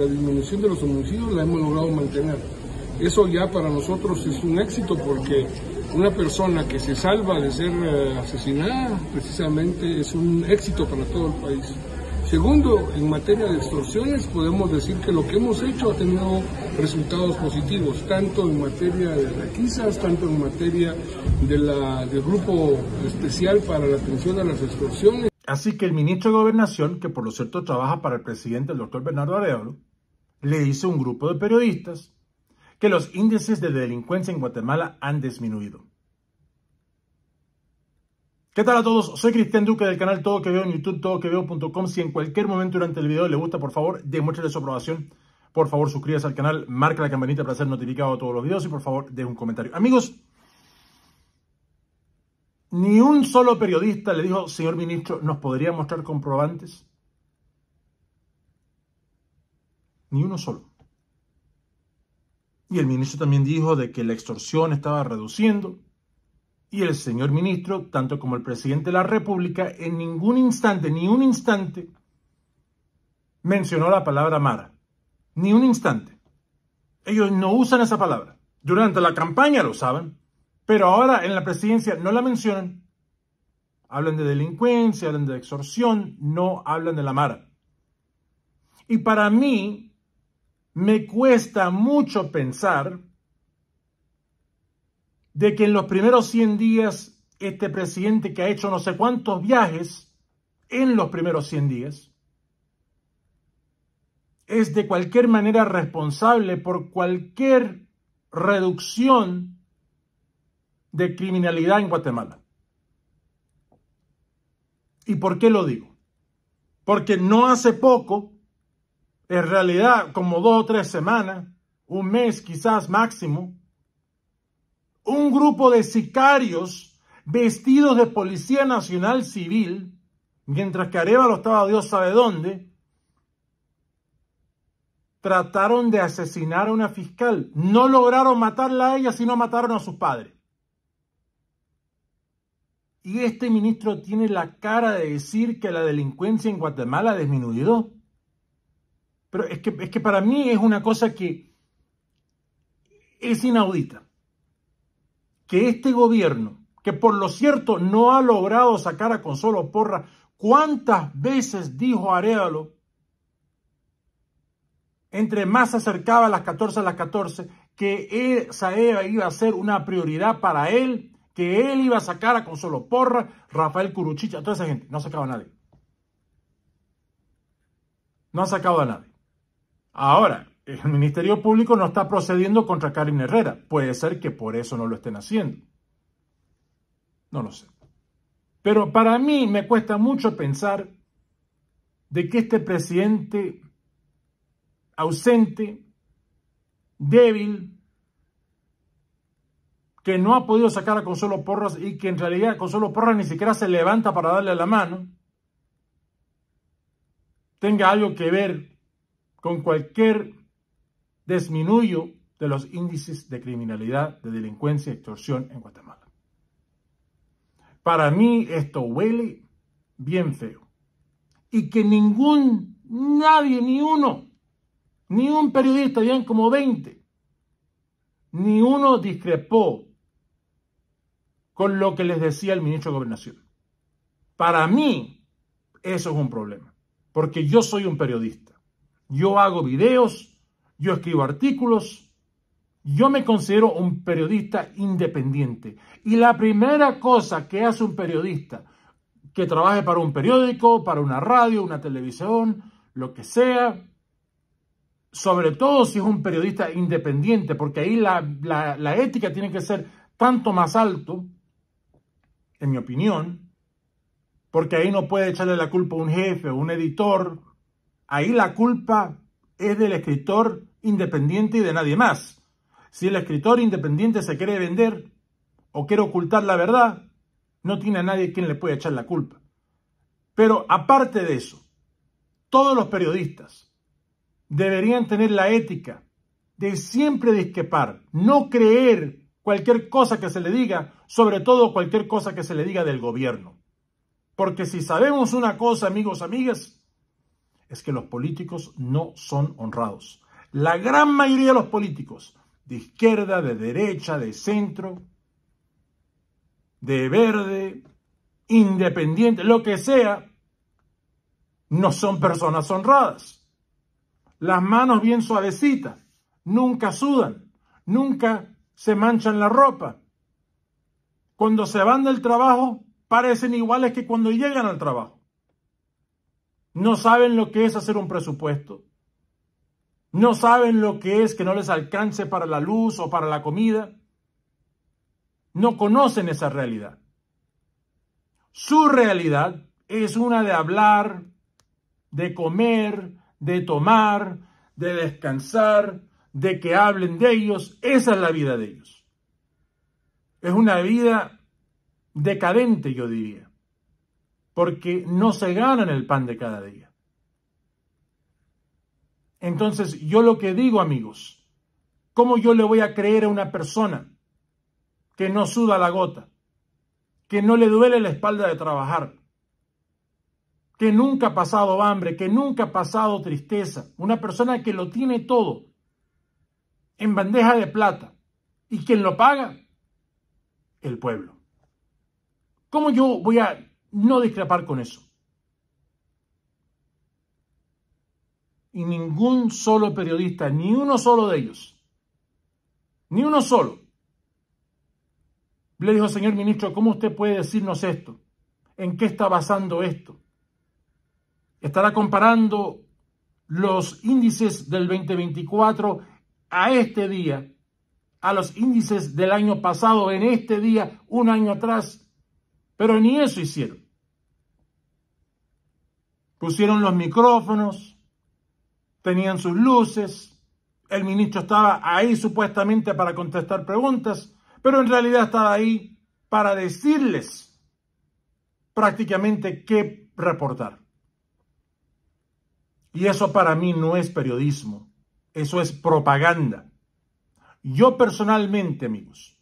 La disminución de los homicidios la hemos logrado mantener. Eso ya para nosotros es un éxito porque una persona que se salva de ser eh, asesinada precisamente es un éxito para todo el país. Segundo, en materia de extorsiones podemos decir que lo que hemos hecho ha tenido resultados positivos, tanto en materia de requisas, tanto en materia de del grupo especial para la atención a las extorsiones. Así que el ministro de Gobernación, que por lo cierto trabaja para el presidente, el doctor Bernardo Arevalo, le dice un grupo de periodistas que los índices de delincuencia en Guatemala han disminuido. ¿Qué tal a todos? Soy Cristian Duque del canal Todo Que Veo en YouTube, todoqueveo.com. Si en cualquier momento durante el video le gusta, por favor, demuéstrele su aprobación. Por favor, suscríbase al canal, marca la campanita para ser notificado de todos los videos y por favor, deje un comentario. Amigos, ni un solo periodista le dijo, señor ministro, ¿nos podría mostrar comprobantes? ni uno solo. Y el ministro también dijo de que la extorsión estaba reduciendo. Y el señor ministro, tanto como el presidente de la República, en ningún instante, ni un instante, mencionó la palabra Mara. Ni un instante. Ellos no usan esa palabra. Durante la campaña lo usaban, pero ahora en la presidencia no la mencionan. Hablan de delincuencia, hablan de extorsión, no hablan de la Mara. Y para mí, me cuesta mucho pensar de que en los primeros 100 días este presidente que ha hecho no sé cuántos viajes en los primeros 100 días es de cualquier manera responsable por cualquier reducción de criminalidad en Guatemala. ¿Y por qué lo digo? Porque no hace poco en realidad como dos o tres semanas, un mes quizás máximo, un grupo de sicarios vestidos de Policía Nacional Civil, mientras que Arevalo estaba Dios sabe dónde, trataron de asesinar a una fiscal. No lograron matarla a ella, sino mataron a sus padres. Y este ministro tiene la cara de decir que la delincuencia en Guatemala ha disminuido. Pero es que, para mí es una cosa que es inaudita. Que este gobierno, que por lo cierto no ha logrado sacar a Consuelo Porra, ¿cuántas veces dijo Arevalo? Entre más se acercaba a las 14 a las 14, que esa iba a ser una prioridad para él, que él iba a sacar a Consuelo Porra, Rafael Curuchicha, toda esa gente. No ha sacado a nadie. No ha sacado a nadie. Ahora, el Ministerio Público no está procediendo contra Karim Herrera. Puede ser que por eso no lo estén haciendo. No lo sé. Pero para mí me cuesta mucho pensar de que este presidente ausente, débil, que no ha podido sacar a Consuelo Porras y que en realidad Consuelo Porras ni siquiera se levanta para darle la mano, tenga algo que ver con cualquier disminuyo de los índices de criminalidad, de delincuencia y extorsión en Guatemala. Para mí esto huele bien feo. Y que ningún, nadie, ni uno, ni un periodista, habían como 20, ni uno discrepó con lo que les decía el ministro de Gobernación. Para mí, eso es un problema, porque yo soy un periodista yo hago videos, yo escribo artículos, yo me considero un periodista independiente. Y la primera cosa que hace un periodista que trabaje para un periódico, para una radio, una televisión, lo que sea, sobre todo si es un periodista independiente, porque ahí la, ética tiene que ser tanto más alto, en mi opinión, porque ahí no puede echarle la culpa a un jefe, a un editor, Ahí la culpa es del escritor independiente y de nadie más. Si el escritor independiente se quiere vender o quiere ocultar la verdad, no tiene a nadie quien le pueda echar la culpa. Pero aparte de eso, todos los periodistas deberían tener la ética de siempre disquepar, no creer cualquier cosa que se le diga, sobre todo cualquier cosa que se le diga del gobierno. Porque si sabemos una cosa, amigos, amigas, es que los políticos no son honrados. La gran mayoría de los políticos, de izquierda, de derecha, de centro, de verde, independiente, lo que sea, no son personas honradas. Las manos bien suavecitas, nunca sudan, nunca se manchan la ropa. Cuando se van del trabajo, parecen iguales que cuando llegan al trabajo. No saben lo que es hacer un presupuesto. No saben lo que es que no les alcance para la luz o para la comida. No conocen esa realidad. Su realidad es una de hablar, de comer, de tomar, de descansar, de que hablen de ellos. Esa es la vida de ellos. Es una vida decadente, yo diría porque no se ganan el pan de cada día. Entonces, yo lo que digo, amigos, ¿cómo yo le voy a creer a una persona que no suda la gota, que no le duele la espalda de trabajar, que nunca ha pasado hambre, que nunca ha pasado tristeza, una persona que lo tiene todo en bandeja de plata y quien lo paga? El pueblo. ¿Cómo yo voy a no discrepar con eso. Y ningún solo periodista, ni uno solo de ellos, ni uno solo, le dijo, señor ministro, ¿cómo usted puede decirnos esto? ¿En qué está basando esto? ¿Estará comparando los índices del 2024 a este día, a los índices del año pasado, en este día, un año atrás? Pero ni eso hicieron. Pusieron los micrófonos, tenían sus luces, el ministro estaba ahí supuestamente para contestar preguntas, pero en realidad estaba ahí para decirles prácticamente qué reportar. Y eso para mí no es periodismo, eso es propaganda. Yo personalmente, amigos,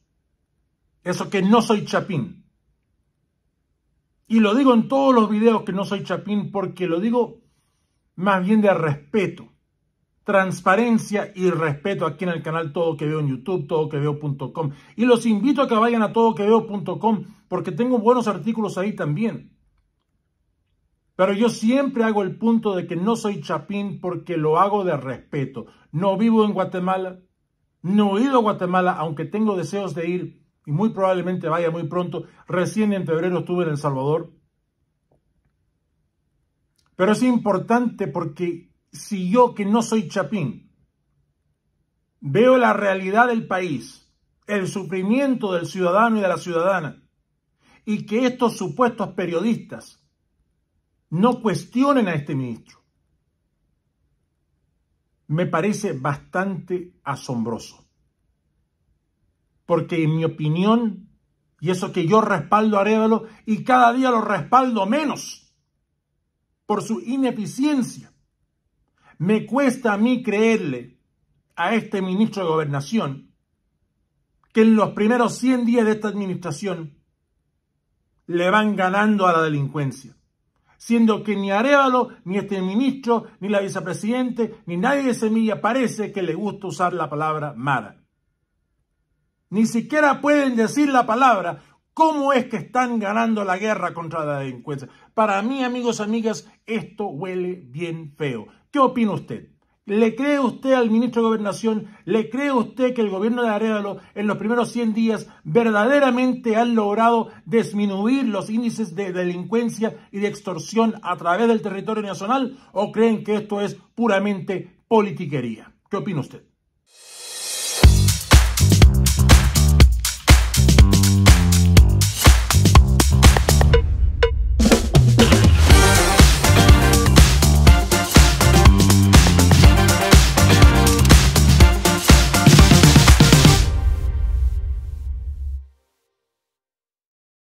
eso que no soy chapín, y lo digo en todos los videos que no soy chapín porque lo digo más bien de respeto. Transparencia y respeto aquí en el canal Todo Que Veo en YouTube, todoqueveo.com. Y los invito a que vayan a todoqueveo.com porque tengo buenos artículos ahí también. Pero yo siempre hago el punto de que no soy chapín porque lo hago de respeto. No vivo en Guatemala, no he ido a Guatemala, aunque tengo deseos de ir y muy probablemente vaya muy pronto. Recién en febrero estuve en El Salvador. Pero es importante porque si yo, que no soy chapín, veo la realidad del país, el sufrimiento del ciudadano y de la ciudadana, y que estos supuestos periodistas no cuestionen a este ministro, me parece bastante asombroso porque en mi opinión, y eso que yo respaldo a Arevalo, y cada día lo respaldo menos, por su ineficiencia, me cuesta a mí creerle a este ministro de Gobernación que en los primeros 100 días de esta administración le van ganando a la delincuencia. Siendo que ni Arevalo, ni este ministro, ni la vicepresidente, ni nadie de Semilla parece que le gusta usar la palabra mala ni siquiera pueden decir la palabra. ¿Cómo es que están ganando la guerra contra la delincuencia? Para mí, amigos, amigas, esto huele bien feo. ¿Qué opina usted? ¿Le cree usted al ministro de Gobernación? ¿Le cree usted que el gobierno de Arevalo en los primeros 100 días verdaderamente ha logrado disminuir los índices de delincuencia y de extorsión a través del territorio nacional? ¿O creen que esto es puramente politiquería? ¿Qué opina usted?